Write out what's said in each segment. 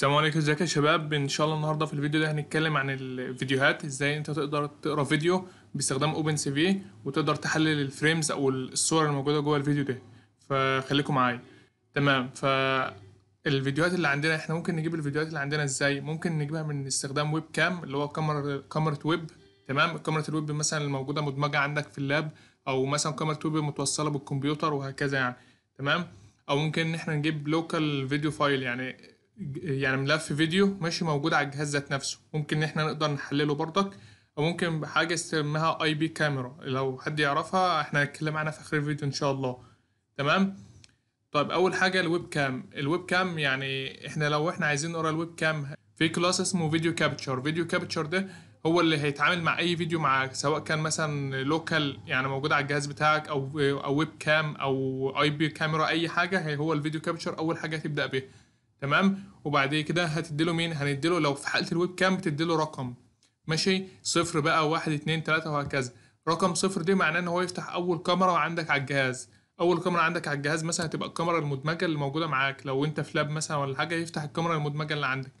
السلام عليكم ازيك يا شباب ان شاء الله النهارده في الفيديو ده هنتكلم عن الفيديوهات ازاي انت تقدر تقرا فيديو باستخدام اوبن سي في وتقدر تحلل الفريمز او الصور الموجوده جوه الفيديو ده فخليكم معايا تمام ف الفيديوهات اللي عندنا احنا ممكن نجيب الفيديوهات اللي عندنا ازاي ممكن نجيبها من استخدام ويب كام اللي هو كاميرا كاميرا ويب تمام كاميرا الويب مثلا الموجوده مدمجه عندك في اللاب او مثلا كاميرا ويب متوصله بالكمبيوتر وهكذا يعني تمام او ممكن ان احنا نجيب لوكال فيديو فايل يعني يعني ملف فيديو ماشي موجود على الجهاز ذات نفسه ممكن ان احنا نقدر نحلله برضك او ممكن بحاجه اسمها اي بي كاميرا لو حد يعرفها احنا هنتكلم عنها في اخر الفيديو ان شاء الله تمام طيب اول حاجه الويب كام الويب كام يعني احنا لو احنا عايزين نقرا الويب كام في كلاس اسمه فيديو كابتشر فيديو كابتشر ده هو اللي هيتعامل مع اي فيديو معاك سواء كان مثلا لوكال يعني موجود على الجهاز بتاعك او او ويب كام او اي بي كاميرا اي حاجه هو الفيديو كابتشر اول حاجه هتبدا بيها تمام وبعد كده هتدي له مين هندي له لو في حاله الويب كام له رقم ماشي صفر بقى واحد اتنين تلاتة وهكذا رقم صفر دي معناه ان هو يفتح اول كاميرا عندك على الجهاز اول كاميرا عندك على الجهاز مثلا هتبقى الكاميرا المدمجه اللي موجوده معاك لو انت في لاب مثلا ولا حاجه يفتح الكاميرا المدمجه اللي عندك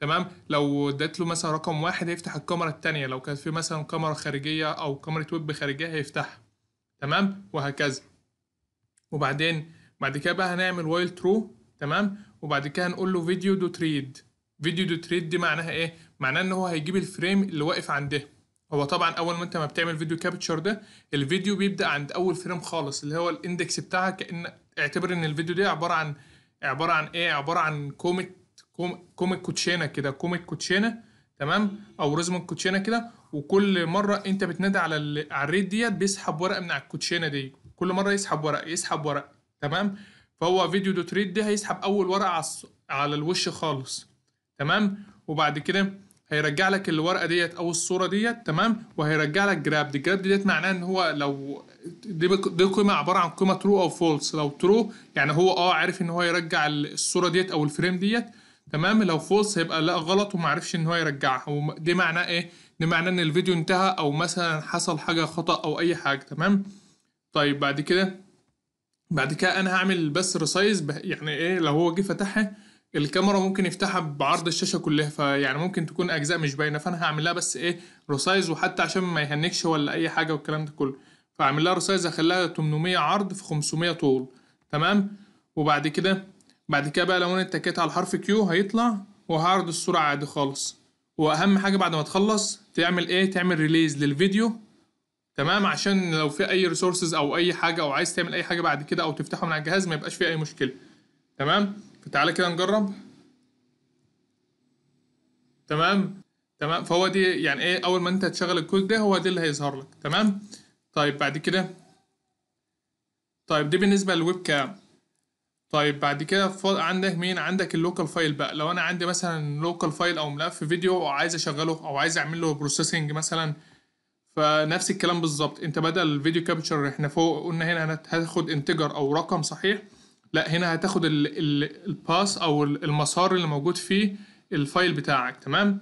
تمام لو اديت له مثلا رقم واحد هيفتح الكاميرا التانية لو كانت في مثلا كاميرا خارجيه او كاميرا ويب خارجيه هيفتحها تمام وهكذا وبعدين بعد كده بقى هنعمل وايل ترو تمام وبعد كده هنقول له فيديو دوت ريد فيديو دوت ريد دي معناها ايه معناها ان هو هيجيب الفريم اللي واقف عندها هو طبعا اول ما انت ما بتعمل فيديو كابتشر ده الفيديو بيبدا عند اول فريم خالص اللي هو الاندكس بتاعها كان اعتبر ان الفيديو ده عباره عن عباره عن ايه عباره عن كوميك كوميك كوتشينه كده كوميك كوتشينه تمام او رزم كوتشينا كده وكل مره انت بتنادي على ال... على الريد ديت بيسحب ورقه من على الكوتشينه دي كل مره يسحب ورقه يسحب ورقه تمام فهو فيديو دوت ريد دي هيسحب اول ورقه على على الوش خالص تمام وبعد كده هيرجع لك الورقه ديت او الصوره ديت تمام وهيرجع لك جراب دي جراب ديت معناها ان هو لو دي, دي قيمه عباره عن قيمه ترو او فولس لو ترو يعني هو اه عارف ان هو يرجع الصوره ديت او الفريم ديت تمام لو فولس هيبقى لا غلط وما عرفش ان هو يرجعها ودي معناه ايه دي معناه ان الفيديو انتهى او مثلا حصل حاجه خطا او اي حاجه تمام طيب بعد كده بعد كده انا هعمل بس ريسايز يعني ايه لو هو جه فتحها الكاميرا ممكن يفتحها بعرض الشاشه كلها فيعني ممكن تكون اجزاء مش باينه فانا هعمل لها بس ايه ريسايز وحتى عشان ما يهنكش ولا اي حاجه والكلام ده كله فاعمل لها ريسايز هخليها 800 عرض في 500 طول تمام وبعد كده بعد كده بقى لو انا اتكيت على الحرف كيو هيطلع وهعرض الصوره عادي خالص واهم حاجه بعد ما تخلص تعمل ايه تعمل ريليز للفيديو تمام عشان لو في اي ريسورسز او اي حاجه او عايز تعمل اي حاجه بعد كده او تفتحه من على الجهاز ما يبقاش فيه اي مشكله تمام فتعالى كده نجرب تمام تمام فهو دي يعني ايه اول ما انت تشغل الكود ده هو ده اللي هيظهر لك تمام طيب بعد كده طيب دي بالنسبه للويب كام طيب بعد كده عندك مين عندك اللوكال فايل بقى لو انا عندي مثلا لوكال فايل او ملف فيديو وعايز اشغله او عايز اعمل له بروسيسنج مثلا فنفس الكلام بالظبط انت بدل الفيديو كابتشر احنا فوق قلنا هنا هتاخد انتجر او رقم صحيح لا هنا هتاخد الباس او المسار اللي موجود فيه الفايل بتاعك تمام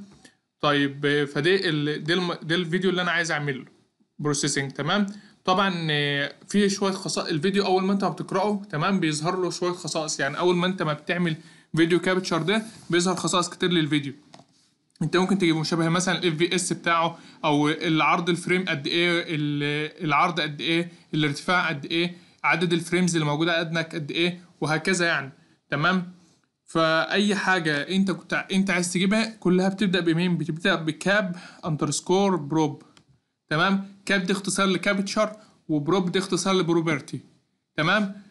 طيب فدي ده دي, الفيديو اللي انا عايز اعمله بروسيسنج تمام طبعا في شويه خصائص الفيديو اول ما انت بتقراه تمام بيظهر له شويه خصائص يعني اول ما انت ما بتعمل فيديو كابتشر ده بيظهر خصائص كتير للفيديو انت ممكن تجيبه مشابه مثلا الاف في اس بتاعه او العرض الفريم قد ايه العرض قد ايه الارتفاع قد ايه عدد الفريمز اللي موجوده ادنك قد ايه وهكذا يعني تمام فاي حاجه انت كنت انت عايز تجيبها كلها بتبدا بمين بتبدا بكاب اندرسكور بروب تمام كاب دي اختصار لكابتشر وبروب دي اختصار لبروبرتي تمام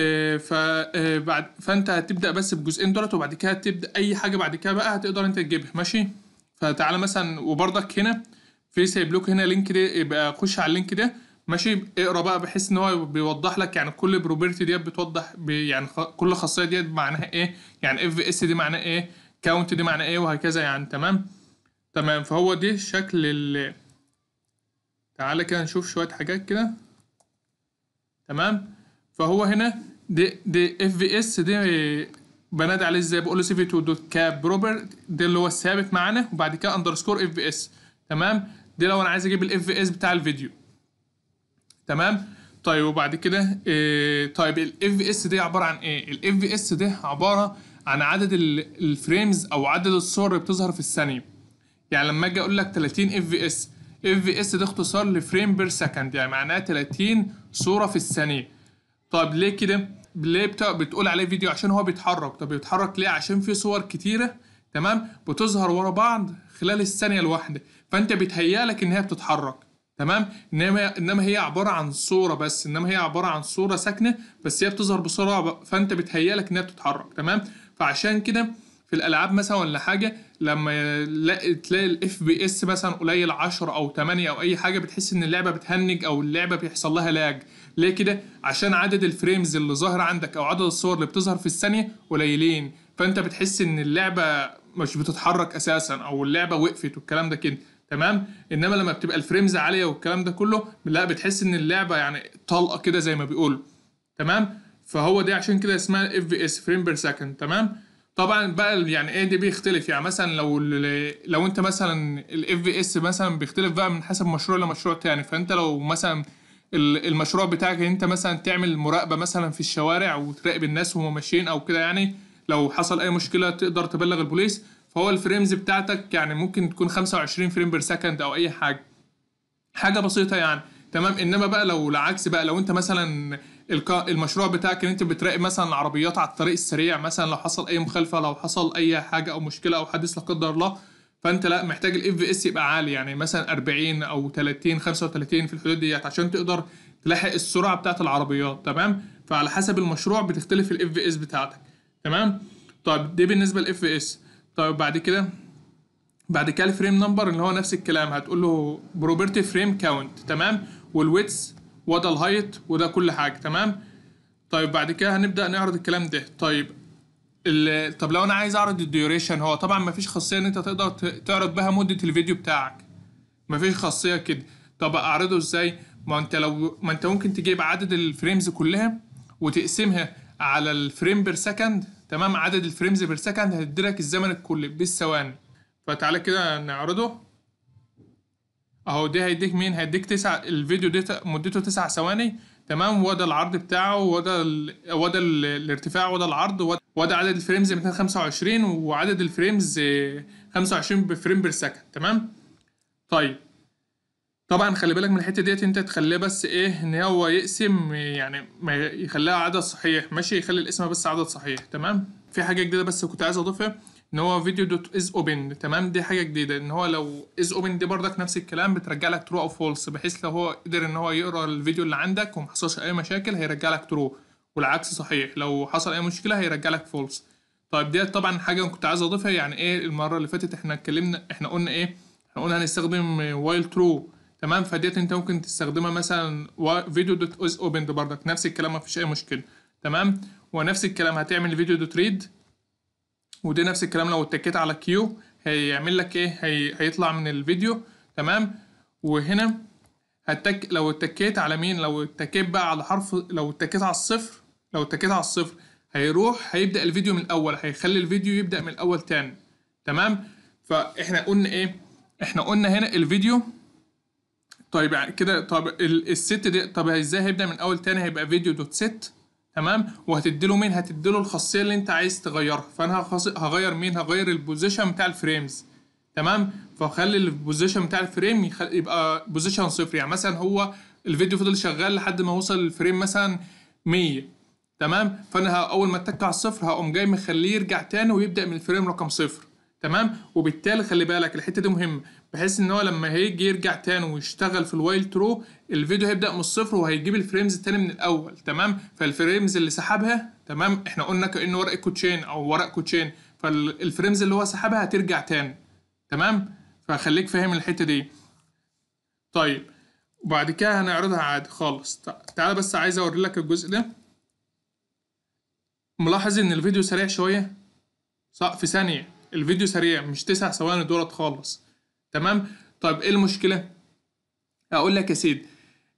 آه، فبعد آه، فانت هتبدا بس بالجزئين دولت وبعد كده تبدا اي حاجه بعد كده بقى هتقدر انت تجيبها ماشي فتعالى مثلا وبرضك هنا في سايب لك هنا لينك ده يبقى خش على اللينك ده ماشي اقرا بقى بحيث ان هو بيوضح لك يعني كل بروبرتي ديت بتوضح بي يعني كل خاصيه ديت معناها ايه يعني اف اس دي معناها ايه كاونت دي معناها ايه وهكذا يعني تمام تمام فهو دي شكل ال تعالى كده نشوف شويه حاجات كده تمام فهو هنا دي دي اف في اس دي بنادي عليه ازاي بقول له سي في دوت كاب بروبر ده اللي هو الثابت معانا وبعد كده اندرسكور اف في اس تمام دي لو انا عايز اجيب الاف في اس بتاع الفيديو تمام طيب وبعد كده إيه طيب الاف في اس دي عباره عن ايه الاف في اس دي عباره عن عدد الفريمز او عدد الصور اللي بتظهر في الثانيه يعني لما اجي اقول لك 30 اف في اس اف في اس ده اختصار لفريم بير سكند يعني معناها 30 صوره في الثانيه طيب ليه كده ليه بتقول عليه فيديو عشان هو بيتحرك طب بيتحرك ليه عشان في صور كتيره تمام بتظهر ورا بعض خلال الثانيه الواحده فانت بيتهيأ لك ان هي بتتحرك تمام انما انما هي عباره عن صوره بس انما هي عباره عن صوره ساكنه بس هي بتظهر بسرعه فانت بيتهيأ لك هي بتتحرك تمام فعشان كده في الالعاب مثلا ولا حاجه لما تلاقي الاف بي اس مثلا قليل 10 او 8 او اي حاجه بتحس ان اللعبه بتهنج او اللعبه بيحصل لها لاج ليه كده عشان عدد الفريمز اللي ظاهره عندك او عدد الصور اللي بتظهر في الثانيه قليلين فانت بتحس ان اللعبه مش بتتحرك اساسا او اللعبه وقفت والكلام ده كده تمام انما لما بتبقى الفريمز عاليه والكلام ده كله لا بتحس ان اللعبه يعني طلقه كده زي ما بيقولوا تمام فهو دي عشان كده اسمها اف في اس فريم بير سكند تمام طبعا بقى يعني ايه دي بيختلف يعني مثلا لو لو انت مثلا الاف في اس مثلا بيختلف بقى من حسب مشروع لمشروع تاني فانت لو مثلا المشروع بتاعك ان انت مثلا تعمل مراقبه مثلا في الشوارع وتراقب الناس وهم ماشيين او كده يعني لو حصل اي مشكله تقدر تبلغ البوليس فهو الفريمز بتاعتك يعني ممكن تكون 25 فريم بير سكند او اي حاجه حاجه بسيطه يعني تمام انما بقى لو العكس بقى لو انت مثلا المشروع بتاعك ان انت بتراقب مثلا العربيات على الطريق السريع مثلا لو حصل اي مخالفه لو حصل اي حاجه او مشكله او حادث لا قدر الله فانت لا محتاج الاف في اس يبقى عالي يعني مثلا 40 او 30 35 في الحدود ديت عشان تقدر تلاحق السرعه بتاعه العربيات تمام فعلى حسب المشروع بتختلف الاف في اس بتاعتك تمام طيب دي بالنسبه للاف في اس طيب بعد كده بعد كده الفريم نمبر اللي هو نفس الكلام هتقول له بروبرتي فريم كاونت تمام والويتس وده الهايت وده كل حاجه تمام طيب بعد كده هنبدا نعرض الكلام ده طيب طب لو انا عايز اعرض الديوريشن هو طبعا مفيش خاصيه ان انت تقدر تعرض بها مده الفيديو بتاعك مفيش خاصيه كده طب اعرضه ازاي ما انت لو ما انت ممكن تجيب عدد الفريمز كلها وتقسمها على الفريم بير سكند تمام عدد الفريمز بير سكند هتديلك الزمن الكلي بالثواني فتعالى كده نعرضه اهو دي هيديك مين هيديك تسع الفيديو ده مدته تسع ثواني تمام وده العرض بتاعه وده ال... وده الارتفاع وده العرض وده وضع عدد الفريمز 225 وعدد الفريمز 25 بفريم بير سكند تمام طيب طبعا خلي بالك من الحته ديت انت تخليه بس ايه ان هو يقسم يعني ما يخليها عدد صحيح ماشي يخلي الاسم بس عدد صحيح تمام في حاجه جديده بس كنت عايز اضيفها ان هو فيديو دوت از اوبن تمام دي حاجه جديده ان هو لو از اوبن دي برضك نفس الكلام بترجع لك ترو او فولس بحيث لو هو قدر ان هو يقرا الفيديو اللي عندك ومحصلش اي مشاكل هيرجع لك ترو والعكس صحيح لو حصل اي مشكله هيرجع لك فولس طيب دي طبعا حاجه كنت عايز اضيفها يعني ايه المره اللي فاتت احنا اتكلمنا احنا قلنا ايه احنا قلنا هنستخدم وايل ترو تمام فديت انت ممكن تستخدمها مثلا فيديو دوت از اوبن بردك نفس الكلام مفيش اي مشكله تمام ونفس الكلام هتعمل فيديو دوت ريد ودي نفس الكلام لو اتكيت على كيو هيعمل لك ايه هي... هيطلع من الفيديو تمام وهنا هتك لو اتكيت على مين لو اتكيت بقى على حرف لو اتكيت على الصفر لو اتكيت على الصفر هيروح هيبدا الفيديو من الاول هيخلي الفيديو يبدا من الاول تاني تمام فاحنا قلنا ايه احنا قلنا هنا الفيديو طيب يعني كده طب الست دي طب ازاي هيبدا من اول تاني هيبقى فيديو دوت ست تمام وهتديله مين هتديله الخاصيه اللي انت عايز تغيرها فانا هغير مين هغير البوزيشن بتاع الفريمز تمام فخلي البوزيشن بتاع الفريم يبقى بوزيشن صفر يعني مثلا هو الفيديو فضل شغال لحد ما وصل الفريم مثلا 100 تمام فانا اول ما اتك على الصفر هقوم جاي مخليه يرجع تاني ويبدا من الفريم رقم صفر تمام وبالتالي خلي بالك الحته دي مهمه بحيث ان هو لما هيجي يرجع تاني ويشتغل في الوايل ترو الفيديو هيبدا من الصفر وهيجيب الفريمز التاني من الاول تمام فالفريمز اللي سحبها تمام احنا قلنا كانه ورق كوتشين او ورق كوتشين فالفريمز اللي هو سحبها هترجع تاني تمام فخليك فاهم الحته دي طيب وبعد كده هنعرضها عادي خالص تعال بس عايز اوري لك الجزء ده ملاحظ ان الفيديو سريع شوية صح في ثانية الفيديو سريع مش تسع ثواني دولت خالص تمام طيب ايه المشكلة اقول لك يا سيد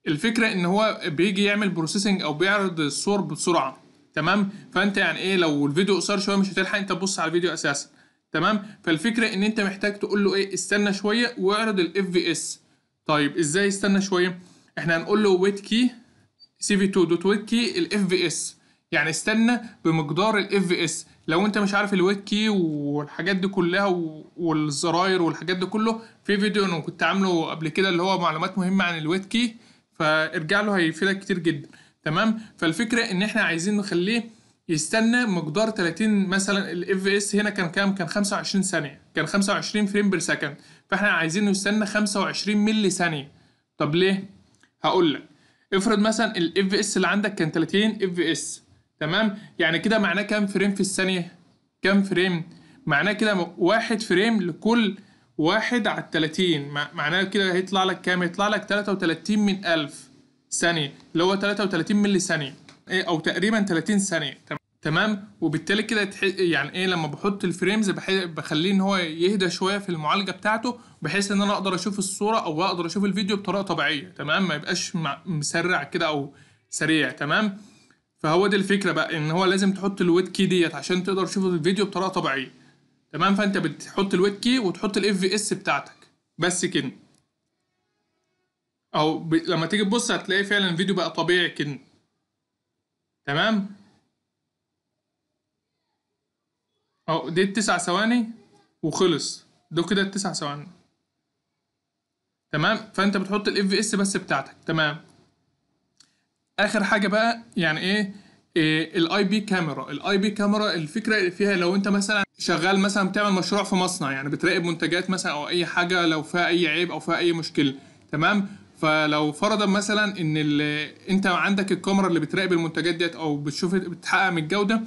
الفكرة ان هو بيجي يعمل بروسيسنج او بيعرض الصور بسرعة تمام فانت يعني ايه لو الفيديو قصير شوية مش هتلحق انت تبص على الفيديو اساسا تمام فالفكرة ان انت محتاج تقول له ايه استنى شوية واعرض الاف في اس طيب ازاي استنى شوية احنا هنقول له ويت كي سي في 2 دوت ويت كي الاف في اس يعني استنى بمقدار الاف اس لو انت مش عارف الويت كي والحاجات دي كلها والزراير والحاجات دي كله في فيديو انا كنت عامله قبل كده اللي هو معلومات مهمه عن الويت كي فارجع له هيفيدك كتير جدا تمام فالفكره ان احنا عايزين نخليه يستنى مقدار 30 مثلا الاف اس هنا كان كام كان 25 ثانيه كان 25 فريم بير سكند فاحنا عايزين يستنى 25 ملي ثانيه طب ليه هقول لك افرض مثلا الاف اس اللي عندك كان 30 اف اس تمام يعني كده معناه كام فريم في الثانيه كام فريم معناه كده واحد فريم لكل واحد على 30 معناه كده هيطلع لك كام هيطلع لك 33 من 1000 ثانيه اللي هو 33 ملي ثانيه ايه او تقريبا 30 ثانيه تمام وبالتالي كده يعني ايه لما بحط الفريمز بخليه ان هو يهدى شويه في المعالجه بتاعته بحيث ان انا اقدر اشوف الصوره او اقدر اشوف الفيديو بطريقه طبيعيه تمام ما يبقاش مسرع كده او سريع تمام فهو دي الفكره بقى ان هو لازم تحط الويت كي ديت عشان تقدر تشوف الفيديو بطريقه طبيعيه تمام فانت بتحط الويت كي وتحط الاف في اس بتاعتك بس كده او ب... لما تيجي تبص هتلاقي فعلا الفيديو بقى طبيعي كده تمام اهو دي التسع ثواني وخلص دول كده التسع ثواني تمام فانت بتحط الاف في اس بس بتاعتك تمام اخر حاجه بقى يعني ايه, الاي بي كاميرا الاي بي كاميرا الفكره فيها لو انت مثلا شغال مثلا بتعمل مشروع في مصنع يعني بتراقب منتجات مثلا او اي حاجه لو فيها اي عيب او فيها اي مشكله تمام فلو فرضا مثلا ان انت عندك الكاميرا اللي بتراقب المنتجات ديت او بتشوف بتحقق من الجوده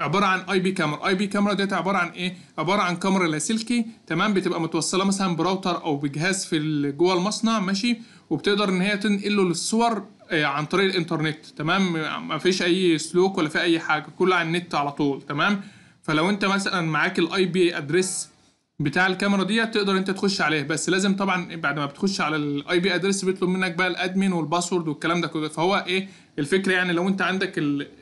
عباره عن اي بي كاميرا اي بي كاميرا ديت عباره عن ايه عباره عن كاميرا لاسلكي تمام بتبقى متوصله مثلا براوتر او بجهاز في جوه المصنع ماشي وبتقدر ان هي تنقل له الصور آه، عن طريق الانترنت تمام ما فيش اي سلوك ولا في اي حاجه كله على النت على طول تمام فلو انت مثلا معاك الاي بي ادريس بتاع الكاميرا ديت تقدر انت تخش عليه بس لازم طبعا بعد ما بتخش على الاي بي ادريس بيطلب منك بقى الادمن والباسورد والكلام ده كله فهو ايه الفكره يعني لو انت عندك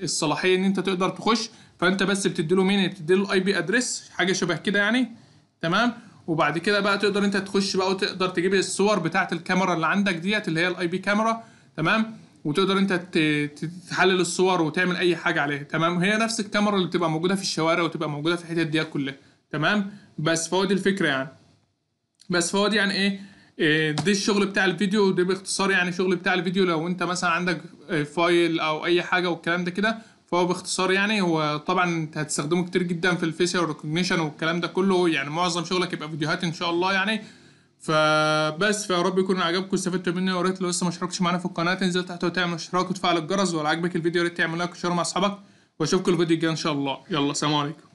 الصلاحيه ان انت تقدر تخش فانت بس بتديله مين له الاي بي ادريس حاجه شبه كده يعني تمام وبعد كده بقى تقدر انت تخش بقى وتقدر تجيب الصور بتاعه الكاميرا اللي عندك ديت اللي هي الاي بي كاميرا تمام وتقدر انت تحلل الصور وتعمل اي حاجه عليها تمام هي نفس الكاميرا اللي بتبقى موجوده في الشوارع وتبقى موجوده في الحتت دي كلها تمام بس فهو دي الفكره يعني بس فهو دي يعني ايه ده إيه، الشغل بتاع الفيديو ده باختصار يعني شغل بتاع الفيديو لو انت مثلا عندك آه، فايل او اي حاجه والكلام ده كده فهو باختصار يعني هو طبعا انت هتستخدمه كتير جدا في الفيشر ريكوجنيشن والكلام ده كله يعني معظم شغلك يبقى فيديوهات ان شاء الله يعني فبس فيا رب يكون عجبكم استفدتوا مني ويا ريت لو لسه ما اشتركتش معانا في القناه تنزل تحت وتعمل اشتراك وتفعل الجرس ولو عجبك الفيديو يا ريت تعمل لايك وشير مع اصحابك واشوفكم الفيديو الجاي ان شاء الله يلا سلام عليكم